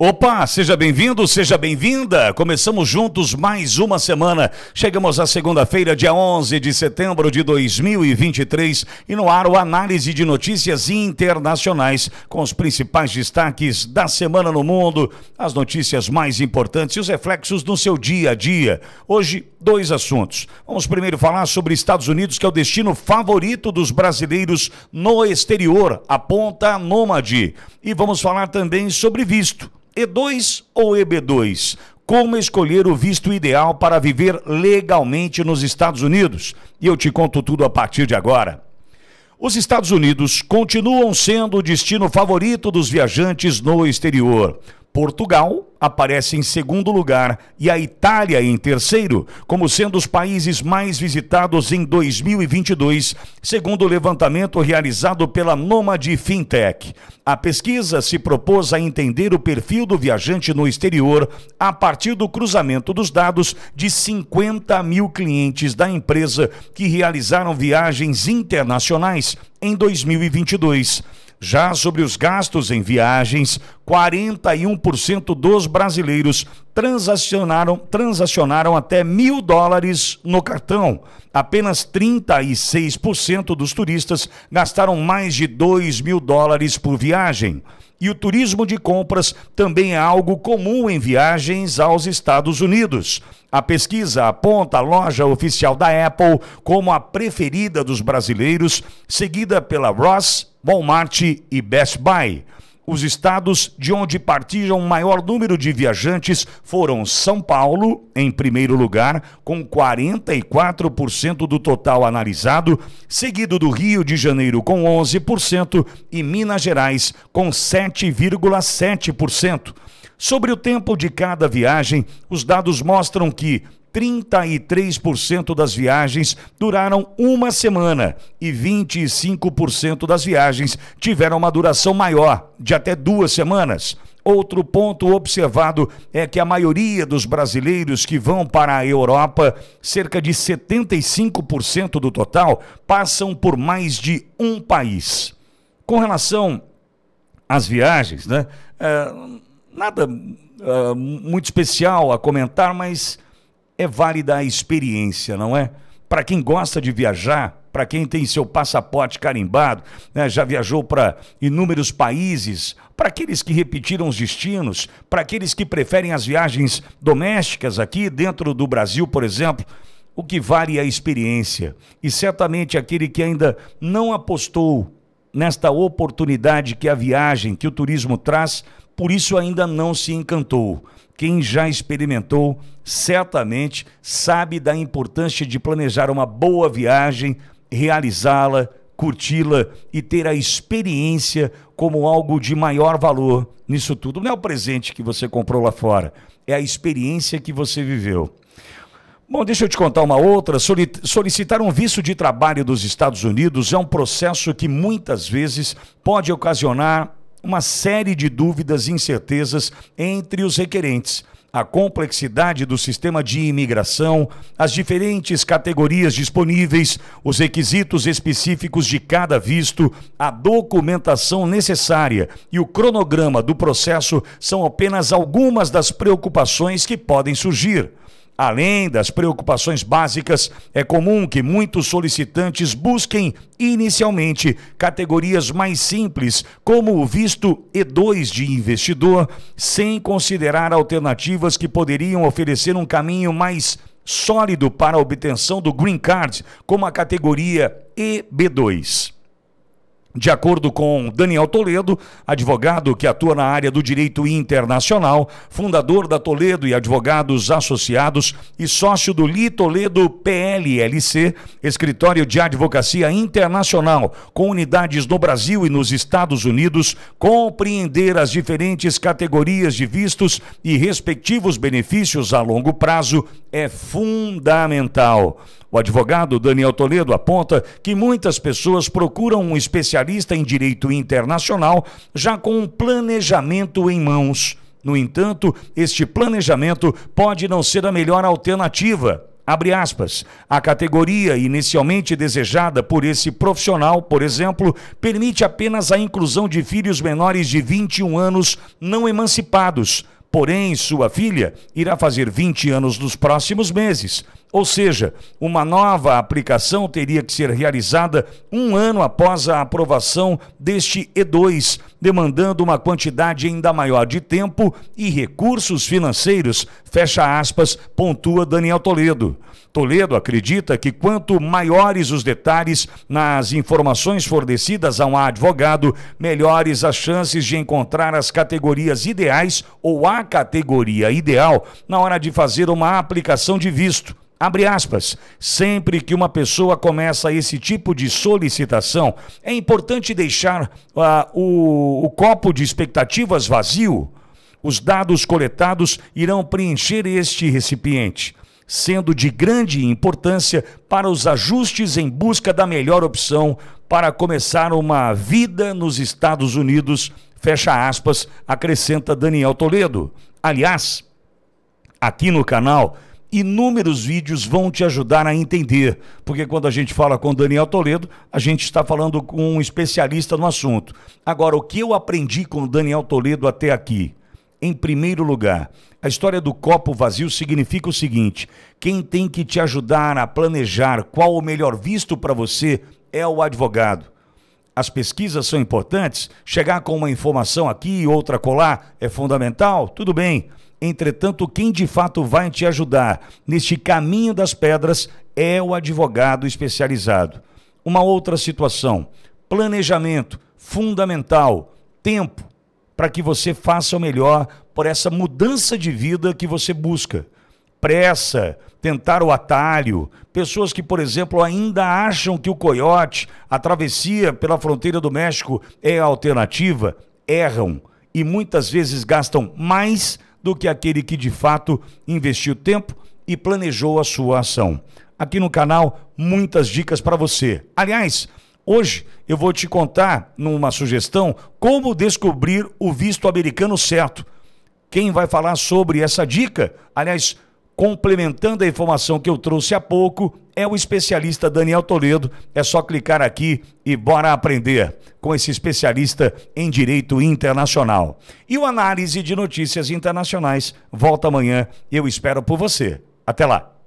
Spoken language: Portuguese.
Opa, seja bem-vindo, seja bem-vinda. Começamos juntos mais uma semana. Chegamos à segunda-feira, dia 11 de setembro de 2023, e no ar o análise de notícias internacionais com os principais destaques da semana no mundo, as notícias mais importantes e os reflexos no seu dia a dia. Hoje, dois assuntos. Vamos primeiro falar sobre Estados Unidos, que é o destino favorito dos brasileiros no exterior, aponta a Nômade. E vamos falar também sobre visto. E2 ou EB2? Como escolher o visto ideal para viver legalmente nos Estados Unidos? E eu te conto tudo a partir de agora. Os Estados Unidos continuam sendo o destino favorito dos viajantes no exterior. Portugal aparece em segundo lugar e a Itália em terceiro, como sendo os países mais visitados em 2022, segundo o levantamento realizado pela Nômade Fintech. A pesquisa se propôs a entender o perfil do viajante no exterior a partir do cruzamento dos dados de 50 mil clientes da empresa que realizaram viagens internacionais em 2022. Já sobre os gastos em viagens, 41% dos brasileiros transacionaram, transacionaram até mil dólares no cartão. Apenas 36% dos turistas gastaram mais de 2 mil dólares por viagem. E o turismo de compras também é algo comum em viagens aos Estados Unidos. A pesquisa aponta a loja oficial da Apple como a preferida dos brasileiros, seguida pela Ross Walmart e Best Buy. Os estados de onde partiram o maior número de viajantes foram São Paulo, em primeiro lugar, com 44% do total analisado, seguido do Rio de Janeiro, com 11%, e Minas Gerais, com 7,7%. Sobre o tempo de cada viagem, os dados mostram que 33% das viagens duraram uma semana e 25% das viagens tiveram uma duração maior, de até duas semanas. Outro ponto observado é que a maioria dos brasileiros que vão para a Europa, cerca de 75% do total, passam por mais de um país. Com relação às viagens, né? É, nada é, muito especial a comentar, mas é válida a experiência, não é? Para quem gosta de viajar, para quem tem seu passaporte carimbado, né, já viajou para inúmeros países, para aqueles que repetiram os destinos, para aqueles que preferem as viagens domésticas aqui dentro do Brasil, por exemplo, o que vale é a experiência. E certamente aquele que ainda não apostou nesta oportunidade que a viagem, que o turismo traz, por isso ainda não se encantou. Quem já experimentou, certamente sabe da importância de planejar uma boa viagem, realizá-la, curti-la e ter a experiência como algo de maior valor nisso tudo. Não é o presente que você comprou lá fora, é a experiência que você viveu. Bom, deixa eu te contar uma outra. Solicitar um visto de trabalho dos Estados Unidos é um processo que muitas vezes pode ocasionar uma série de dúvidas e incertezas entre os requerentes. A complexidade do sistema de imigração, as diferentes categorias disponíveis, os requisitos específicos de cada visto, a documentação necessária e o cronograma do processo são apenas algumas das preocupações que podem surgir. Além das preocupações básicas, é comum que muitos solicitantes busquem inicialmente categorias mais simples, como o visto E2 de investidor, sem considerar alternativas que poderiam oferecer um caminho mais sólido para a obtenção do Green Card, como a categoria EB2. De acordo com Daniel Toledo, advogado que atua na área do direito internacional, fundador da Toledo e Advogados Associados e sócio do Li Toledo PLLC, escritório de advocacia internacional com unidades no Brasil e nos Estados Unidos, compreender as diferentes categorias de vistos e respectivos benefícios a longo prazo é fundamental. O advogado Daniel Toledo aponta que muitas pessoas procuram um especialista especialista em direito internacional, já com um planejamento em mãos. No entanto, este planejamento pode não ser a melhor alternativa. Abre aspas. A categoria inicialmente desejada por esse profissional, por exemplo, permite apenas a inclusão de filhos menores de 21 anos não emancipados, Porém, sua filha irá fazer 20 anos nos próximos meses. Ou seja, uma nova aplicação teria que ser realizada um ano após a aprovação deste E2, demandando uma quantidade ainda maior de tempo e recursos financeiros. Fecha aspas, pontua Daniel Toledo. Toledo acredita que quanto maiores os detalhes nas informações fornecidas a um advogado, melhores as chances de encontrar as categorias ideais ou a categoria ideal na hora de fazer uma aplicação de visto. Abre aspas. Sempre que uma pessoa começa esse tipo de solicitação, é importante deixar uh, o, o copo de expectativas vazio. Os dados coletados irão preencher este recipiente, sendo de grande importância para os ajustes em busca da melhor opção para começar uma vida nos Estados Unidos. Fecha aspas, acrescenta Daniel Toledo. Aliás, aqui no canal inúmeros vídeos vão te ajudar a entender, porque quando a gente fala com Daniel Toledo, a gente está falando com um especialista no assunto. Agora, o que eu aprendi com Daniel Toledo até aqui? Em primeiro lugar, a história do copo vazio significa o seguinte: quem tem que te ajudar a planejar qual o melhor visto para você é o advogado. As pesquisas são importantes, chegar com uma informação aqui e outra colar é fundamental, tudo bem Entretanto, quem de fato vai te ajudar neste caminho das pedras é o advogado especializado. Uma outra situação: planejamento fundamental, tempo para que você faça o melhor por essa mudança de vida que você busca. Pressa, tentar o atalho. Pessoas que, por exemplo, ainda acham que o coiote, a travessia pela fronteira do México é a alternativa, erram e muitas vezes gastam mais do que aquele que de fato investiu tempo e planejou a sua ação. Aqui no canal, muitas dicas para você. Aliás, hoje eu vou te contar, numa sugestão, como descobrir o visto americano certo. Quem vai falar sobre essa dica? Aliás, complementando a informação que eu trouxe há pouco, é o especialista Daniel Toledo. É só clicar aqui e bora aprender com esse especialista em direito internacional. E o análise de notícias internacionais volta amanhã. Eu espero por você. Até lá.